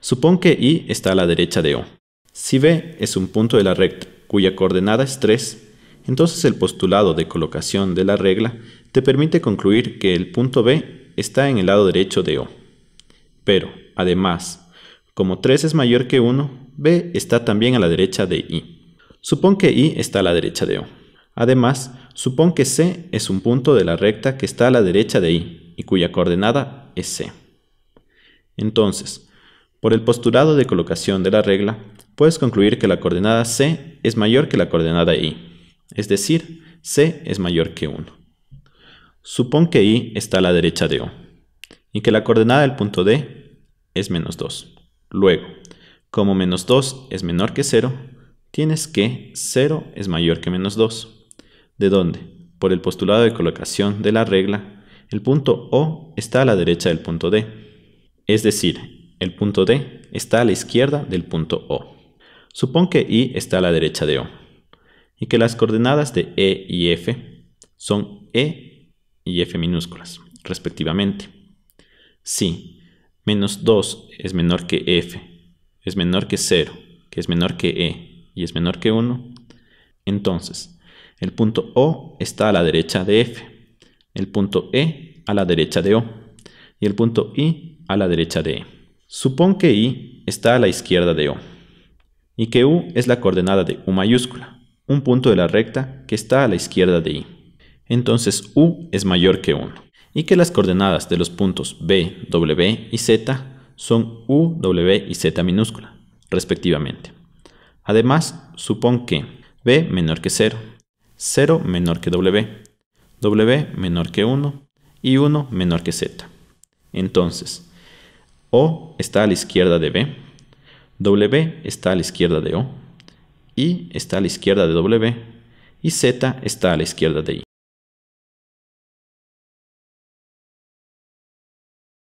Supón que I está a la derecha de O. Si B es un punto de la recta cuya coordenada es 3, entonces el postulado de colocación de la regla te permite concluir que el punto B está en el lado derecho de O. Pero, además, como 3 es mayor que 1, B está también a la derecha de I. Supón que I está a la derecha de O. Además, supón que C es un punto de la recta que está a la derecha de I y cuya coordenada es C. Entonces, por el postulado de colocación de la regla, puedes concluir que la coordenada C es mayor que la coordenada I, es decir, C es mayor que 1. Supón que I está a la derecha de O y que la coordenada del punto D es menos 2. Luego, como menos 2 es menor que 0, tienes que 0 es mayor que menos 2, de donde, por el postulado de colocación de la regla, el punto O está a la derecha del punto D. Es decir, el punto D está a la izquierda del punto O. Supón que I está a la derecha de O y que las coordenadas de E y F son E y F minúsculas, respectivamente. Si menos 2 es menor que F, es menor que 0, que es menor que E y es menor que 1, entonces el punto O está a la derecha de F, el punto E a la derecha de O y el punto I a la derecha de E. Supón que I está a la izquierda de O y que U es la coordenada de U mayúscula, un punto de la recta que está a la izquierda de I. Entonces U es mayor que 1 y que las coordenadas de los puntos B, W y Z son U, W y Z minúscula, respectivamente. Además, supón que B menor que 0, 0 menor que W, W menor que 1 y 1 menor que Z. Entonces, o está a la izquierda de B, W está a la izquierda de O, I está a la izquierda de W y Z está a la izquierda de I.